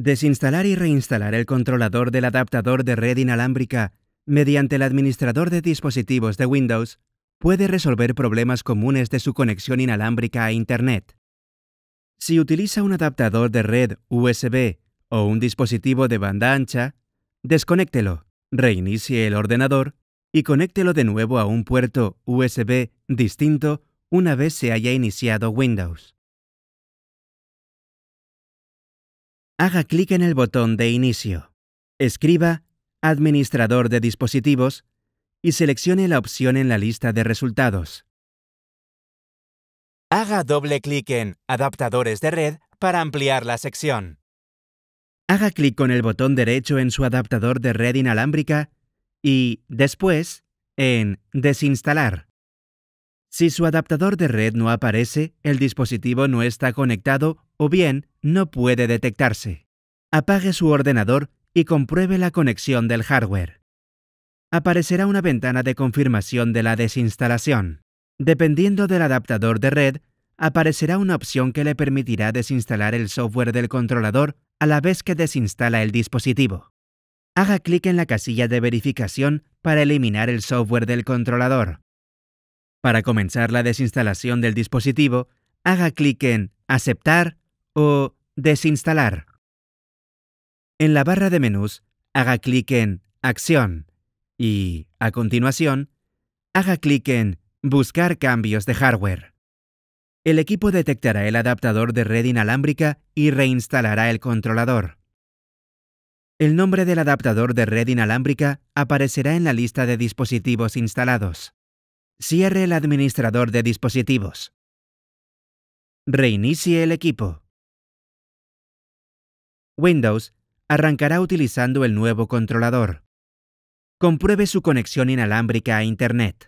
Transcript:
Desinstalar y reinstalar el controlador del adaptador de red inalámbrica mediante el administrador de dispositivos de Windows puede resolver problemas comunes de su conexión inalámbrica a Internet. Si utiliza un adaptador de red USB o un dispositivo de banda ancha, desconéctelo, reinicie el ordenador y conéctelo de nuevo a un puerto USB distinto una vez se haya iniciado Windows. haga clic en el botón de Inicio. Escriba Administrador de dispositivos y seleccione la opción en la lista de resultados. Haga doble clic en Adaptadores de red para ampliar la sección. Haga clic con el botón derecho en su adaptador de red inalámbrica y, después, en Desinstalar. Si su adaptador de red no aparece, el dispositivo no está conectado o bien no puede detectarse. Apague su ordenador y compruebe la conexión del hardware. Aparecerá una ventana de confirmación de la desinstalación. Dependiendo del adaptador de red, aparecerá una opción que le permitirá desinstalar el software del controlador a la vez que desinstala el dispositivo. Haga clic en la casilla de verificación para eliminar el software del controlador. Para comenzar la desinstalación del dispositivo, haga clic en Aceptar o Desinstalar. En la barra de menús, haga clic en Acción y, a continuación, haga clic en Buscar cambios de hardware. El equipo detectará el adaptador de red inalámbrica y reinstalará el controlador. El nombre del adaptador de red inalámbrica aparecerá en la lista de dispositivos instalados. Cierre el administrador de dispositivos. Reinicie el equipo. Windows arrancará utilizando el nuevo controlador. Compruebe su conexión inalámbrica a Internet.